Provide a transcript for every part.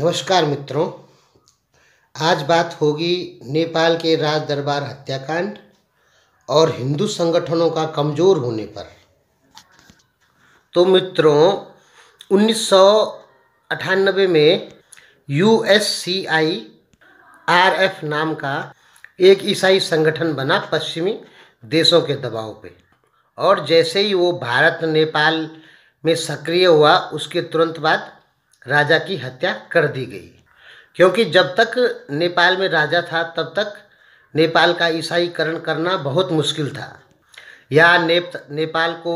नमस्कार मित्रों आज बात होगी नेपाल के राज दरबार हत्याकांड और हिंदू संगठनों का कमज़ोर होने पर तो मित्रों उन्नीस में U S C I R F नाम का एक ईसाई संगठन बना पश्चिमी देशों के दबाव पे और जैसे ही वो भारत नेपाल में सक्रिय हुआ उसके तुरंत बाद राजा की हत्या कर दी गई क्योंकि जब तक नेपाल में राजा था तब तक नेपाल का ईसाईकरण करना बहुत मुश्किल था या नेप नेपाल को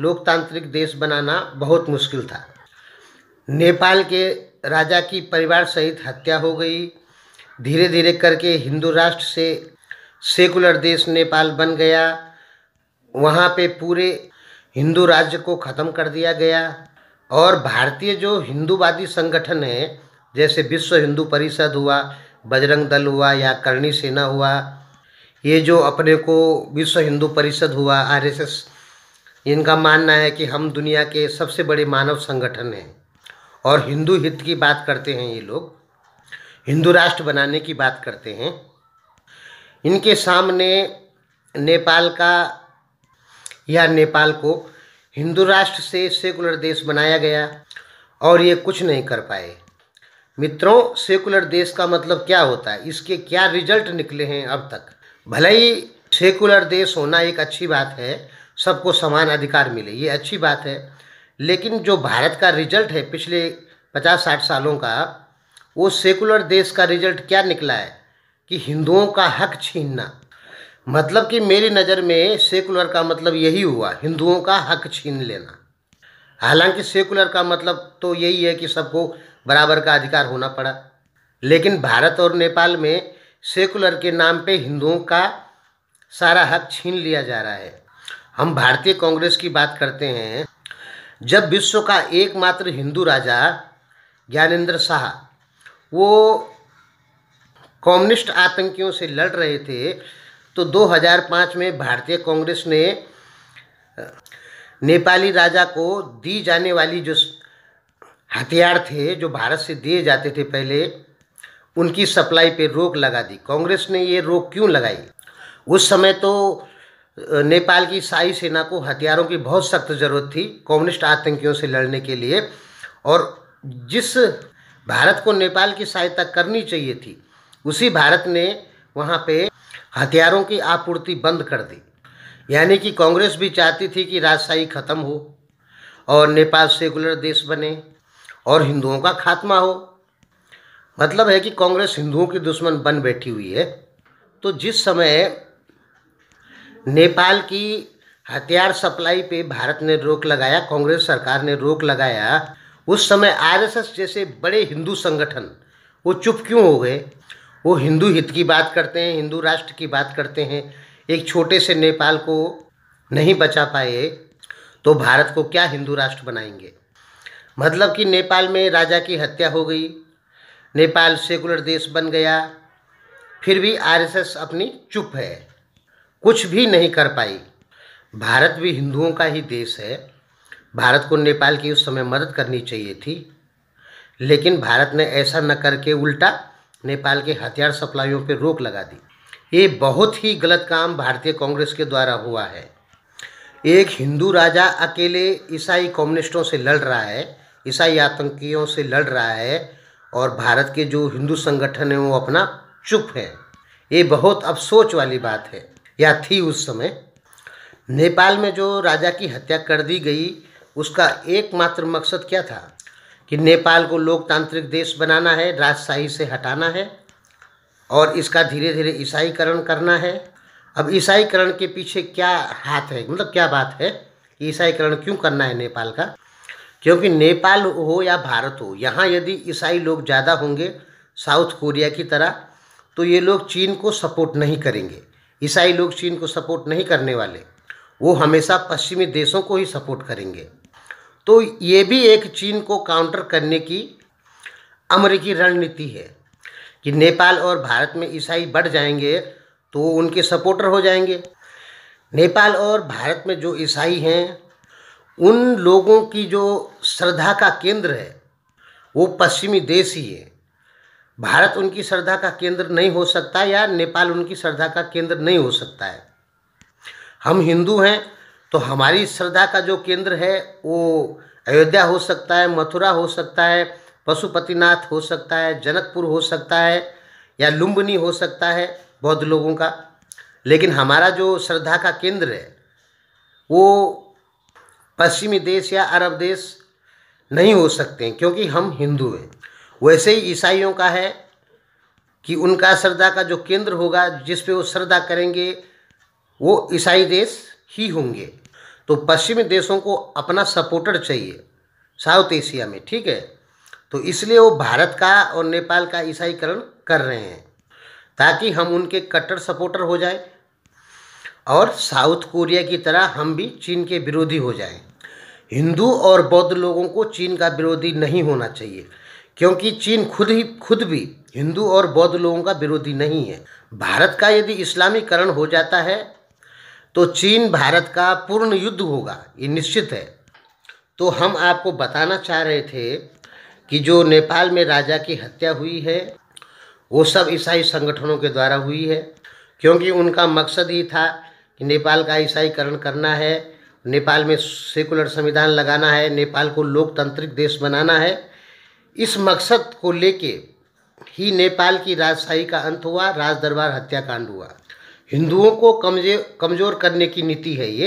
लोकतांत्रिक देश बनाना बहुत मुश्किल था नेपाल के राजा की परिवार सहित हत्या हो गई धीरे धीरे करके हिंदू राष्ट्र से सेकुलर देश नेपाल बन गया वहाँ पे पूरे हिंदू राज्य को ख़त्म कर दिया गया और भारतीय जो हिंदूवादी संगठन है जैसे विश्व हिंदू परिषद हुआ बजरंग दल हुआ या करणी सेना हुआ ये जो अपने को विश्व हिंदू परिषद हुआ आरएसएस इनका मानना है कि हम दुनिया के सबसे बड़े मानव संगठन हैं और हिंदू हित की बात करते हैं ये लोग हिंदू राष्ट्र बनाने की बात करते हैं इनके सामने नेपाल का या नेपाल को हिंदू राष्ट्र से सेकुलर देश बनाया गया और ये कुछ नहीं कर पाए मित्रों सेकुलर देश का मतलब क्या होता है इसके क्या रिजल्ट निकले हैं अब तक भले ही सेकुलर देश होना एक अच्छी बात है सबको समान अधिकार मिले ये अच्छी बात है लेकिन जो भारत का रिजल्ट है पिछले पचास साठ सालों का वो सेकुलर देश का रिजल्ट क्या निकला है कि हिंदुओं का हक छीनना मतलब कि मेरी नज़र में सेकुलर का मतलब यही हुआ हिंदुओं का हक छीन लेना हालांकि सेकुलर का मतलब तो यही है कि सबको बराबर का अधिकार होना पड़ा लेकिन भारत और नेपाल में सेकुलर के नाम पे हिंदुओं का सारा हक छीन लिया जा रहा है हम भारतीय कांग्रेस की बात करते हैं जब विश्व का एकमात्र हिंदू राजा ज्ञानेंद्र शाह वो कम्युनिस्ट आतंकियों से लड़ रहे थे तो 2005 में भारतीय कांग्रेस ने नेपाली राजा को दी जाने वाली जो हथियार थे जो भारत से दिए जाते थे पहले उनकी सप्लाई पे रोक लगा दी कांग्रेस ने ये रोक क्यों लगाई उस समय तो नेपाल की शाही सेना को हथियारों की बहुत सख्त ज़रूरत थी कम्युनिस्ट आतंकियों से लड़ने के लिए और जिस भारत को नेपाल की सहायता करनी चाहिए थी उसी भारत ने वहाँ पे हथियारों की आपूर्ति बंद कर दी यानी कि कांग्रेस भी चाहती थी कि राजशाही खत्म हो और नेपाल सेकुलर देश बने और हिंदुओं का खात्मा हो मतलब है कि कांग्रेस हिंदुओं की दुश्मन बन बैठी हुई है तो जिस समय नेपाल की हथियार सप्लाई पे भारत ने रोक लगाया कांग्रेस सरकार ने रोक लगाया उस समय आरएसएस जैसे बड़े हिंदू संगठन वो चुप क्यों हो गए वो हिंदू हित की बात करते हैं हिंदू राष्ट्र की बात करते हैं एक छोटे से नेपाल को नहीं बचा पाए तो भारत को क्या हिंदू राष्ट्र बनाएंगे मतलब कि नेपाल में राजा की हत्या हो गई नेपाल सेकुलर देश बन गया फिर भी आरएसएस अपनी चुप है कुछ भी नहीं कर पाई भारत भी हिंदुओं का ही देश है भारत को नेपाल की उस समय मदद करनी चाहिए थी लेकिन भारत ने ऐसा न करके उल्टा नेपाल के हथियार सप्लाइयों पर रोक लगा दी ये बहुत ही गलत काम भारतीय कांग्रेस के द्वारा हुआ है एक हिंदू राजा अकेले ईसाई कम्युनिस्टों से लड़ रहा है ईसाई आतंकियों से लड़ रहा है और भारत के जो हिंदू संगठन हैं वो अपना चुप है ये बहुत अफसोच वाली बात है या थी उस समय नेपाल में जो राजा की हत्या कर दी गई उसका एकमात्र मकसद क्या था कि नेपाल को लोकतांत्रिक देश बनाना है राजशाही से हटाना है और इसका धीरे धीरे ईसाईकरण करना है अब ईसाईकरण के पीछे क्या हाथ है मतलब क्या बात है कि ईसाईकरण क्यों करना है नेपाल का क्योंकि नेपाल हो या भारत हो यहाँ यदि ईसाई लोग ज़्यादा होंगे साउथ कोरिया की तरह तो ये लोग चीन को सपोर्ट नहीं करेंगे ईसाई लोग चीन को सपोर्ट नहीं करने वाले वो हमेशा पश्चिमी देशों को ही सपोर्ट करेंगे तो ये भी एक चीन को काउंटर करने की अमेरिकी रणनीति है कि नेपाल और भारत में ईसाई बढ़ जाएंगे तो उनके सपोर्टर हो जाएंगे नेपाल और भारत में जो ईसाई हैं उन लोगों की जो श्रद्धा का केंद्र है वो पश्चिमी देश ही है भारत उनकी श्रद्धा का केंद्र नहीं हो सकता या नेपाल उनकी श्रद्धा का केंद्र नहीं हो सकता है हम हिंदू हैं तो हमारी श्रद्धा का जो केंद्र है वो अयोध्या हो सकता है मथुरा हो सकता है पशुपतिनाथ हो सकता है जनकपुर हो सकता है या लुम्बनी हो सकता है बौद्ध लोगों का लेकिन हमारा जो श्रद्धा का केंद्र है वो पश्चिमी देश या अरब देश नहीं हो सकते हैं क्योंकि हम हिंदू हैं वैसे ही ईसाइयों का है कि उनका श्रद्धा का जो केंद्र होगा जिस पे वो श्रद्धा करेंगे वो ईसाई देश ही होंगे तो पश्चिमी देशों को अपना सपोर्टर चाहिए साउथ एशिया में ठीक है तो इसलिए वो भारत का और नेपाल का ईसाईकरण कर रहे हैं ताकि हम उनके कट्टर सपोर्टर हो जाए और साउथ कोरिया की तरह हम भी चीन के विरोधी हो जाएं हिंदू और बौद्ध लोगों को चीन का विरोधी नहीं होना चाहिए क्योंकि चीन खुद ही खुद भी हिंदू और बौद्ध लोगों का विरोधी नहीं है भारत का यदि इस्लामीकरण हो जाता है तो चीन भारत का पूर्ण युद्ध होगा ये निश्चित है तो हम आपको बताना चाह रहे थे कि जो नेपाल में राजा की हत्या हुई है वो सब ईसाई संगठनों के द्वारा हुई है क्योंकि उनका मकसद ही था कि नेपाल का ईसाईकरण करना है नेपाल में सेकुलर संविधान लगाना है नेपाल को लोकतांत्रिक देश बनाना है इस मकसद को लेके ही नेपाल की राजशाही का अंत हुआ राजदरबार हत्याकांड हुआ हिंदुओं को कमजे कमज़ोर करने की नीति है ये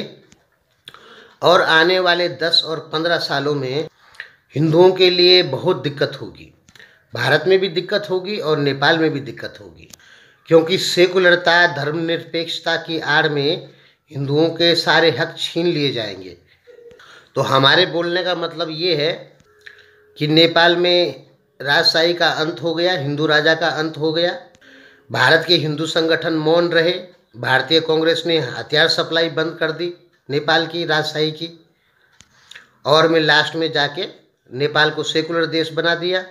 और आने वाले 10 और 15 सालों में हिंदुओं के लिए बहुत दिक्कत होगी भारत में भी दिक्कत होगी और नेपाल में भी दिक्कत होगी क्योंकि सेकुलरता धर्मनिरपेक्षता की आड़ में हिंदुओं के सारे हक छीन लिए जाएंगे तो हमारे बोलने का मतलब ये है कि नेपाल में राजशाही का अंत हो गया हिंदू राजा का अंत हो गया भारत के हिंदू संगठन मौन रहे भारतीय कांग्रेस ने हथियार सप्लाई बंद कर दी नेपाल की राजशाही की और में लास्ट में जाके नेपाल को सेकुलर देश बना दिया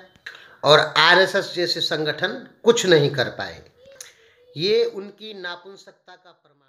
और आरएसएस जैसे संगठन कुछ नहीं कर पाए ये उनकी नापुंसकता का प्रमाण